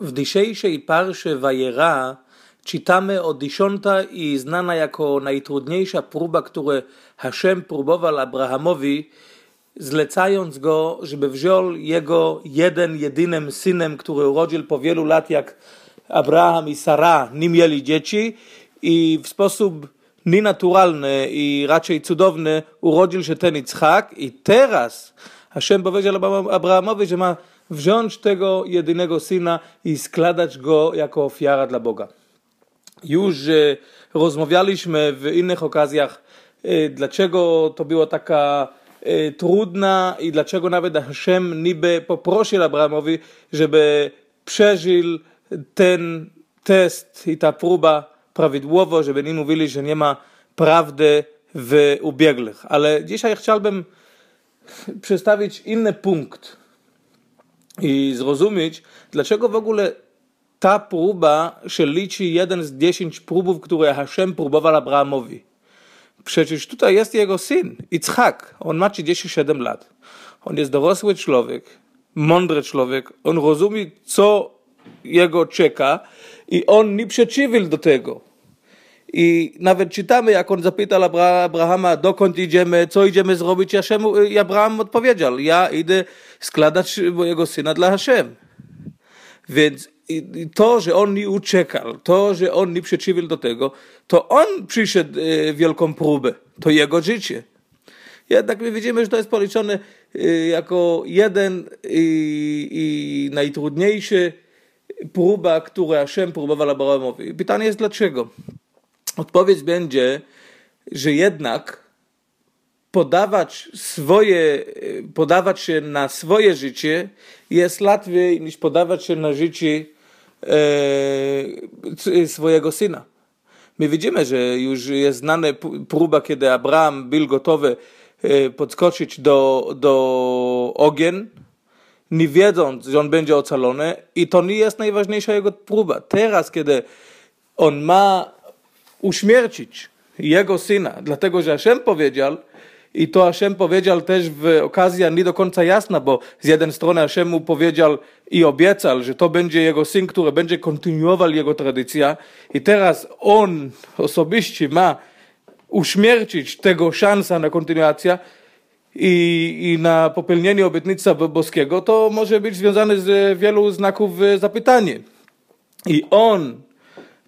W dzisiejszej parsze Wajera czytamy o dziesiąta i znana jako najtrudniejsza próba, którą Hashem próbował Abrahamowi, zlecając go, żeby wziął jego jeden, jedynym synem, który urodził po wielu lat, jak Abraham i Sara, nie mieli dzieci i w sposób nienaturalny i raczej cudowny urodził się ten Ichak i teraz Hashem powiedział Abrahamowi, że ma wziąć tego jedynego syna i składać go jako ofiara dla Boga. Już y, rozmawialiśmy w innych okazjach, y, dlaczego to była taka y, trudna i dlaczego nawet Hashem niby poprosił Abrahamowi, żeby przeżył ten test i ta próba prawidłowo, żeby nie mówili, że nie ma prawdy w ubiegłych. Ale dzisiaj chciałbym przedstawić inny punkt i zrozumieć, dlaczego w ogóle ta próba się liczy jeden z dziesięć próbów, które Hashem próbował Abrahamowi. Przecież tutaj jest jego syn, Itzhak. On ma 37 lat. On jest dorosły człowiek, mądry człowiek. On rozumie, co jego czeka i on nie przeciwił do tego. I nawet czytamy, jak on zapytał Abrahama, dokąd idziemy, co idziemy zrobić, i, Hashem, y, i Abraham odpowiedział, ja idę składać mojego syna dla Hashem. Więc to, że on nie uciekał, to, że on nie przeciwił do tego, to on przyszedł y, wielką próbę, to jego życie. Jednak my widzimy, że to jest policzone y, jako jeden i, i najtrudniejszy próba, którą Hashem próbował Abrahamowi. Pytanie jest dlaczego? Odpowiedź będzie, że jednak podawać swoje, podawać się na swoje życie jest łatwiej niż podawać się na życie e, swojego syna. My widzimy, że już jest znana próba, kiedy Abraham był gotowy e, podskoczyć do, do ogień, nie wiedząc, że on będzie ocalony i to nie jest najważniejsza jego próba. Teraz, kiedy on ma uśmiercić jego syna, dlatego że Hashem powiedział, i to Hashem powiedział też w okazji nie do końca jasna, bo z jednej strony Hashem mu powiedział i obiecał, że to będzie jego syn, który będzie kontynuował jego tradycja i teraz on osobiście ma uśmiercić tego szansa na kontynuację i, i na popełnienie obietnicy boskiego, to może być związane z wielu znaków zapytania. I on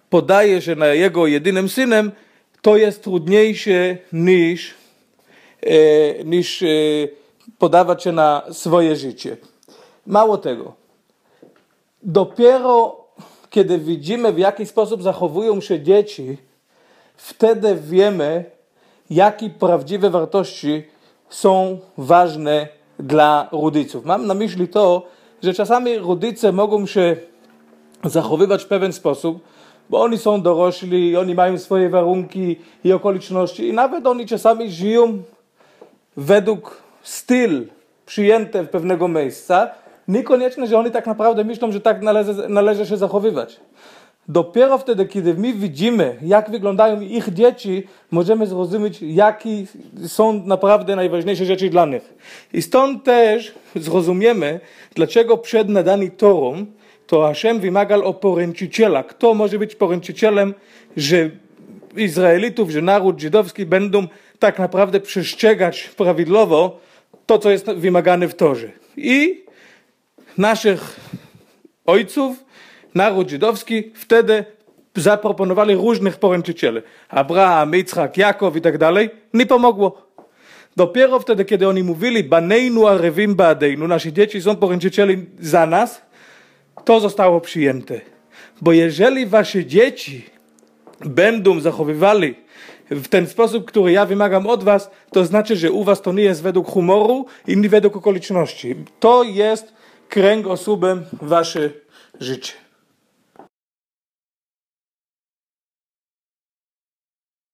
podaje, że na jego jedynym synem, to jest trudniejsze niż, e, niż e, podawać się na swoje życie. Mało tego. Dopiero kiedy widzimy, w jaki sposób zachowują się dzieci, wtedy wiemy, jakie prawdziwe wartości są ważne dla rodziców. Mam na myśli to, że czasami rodzice mogą się zachowywać w pewien sposób, bo oni są dorośli, oni mają swoje warunki i okoliczności i nawet oni czasami żyją według styl przyjęty w pewnego miejsca, niekoniecznie, że oni tak naprawdę myślą, że tak należy, należy się zachowywać. Dopiero wtedy, kiedy my widzimy, jak wyglądają ich dzieci, możemy zrozumieć, jakie są naprawdę najważniejsze rzeczy dla nich. I stąd też zrozumiemy, dlaczego przed nadani Torą to Hashem wymagał o poręczyciela. Kto może być poręczycielem, że Izraelitów, że naród żydowski będą tak naprawdę przestrzegać prawidłowo to, co jest wymagane w Torze. I naszych ojców, naród żydowski wtedy zaproponowali różnych poręczycieli. Abraham, Itzhak, Jakob i tak dalej. Nie pomogło. Dopiero wtedy, kiedy oni mówili Banejnu arewim badejnu, nasi dzieci są poręczycieli za nas, to zostało przyjęte. Bo jeżeli wasze dzieci będą zachowywali w ten sposób, który ja wymagam od was, to znaczy, że u was to nie jest według humoru i nie według okoliczności. To jest kręg osób wasze życie.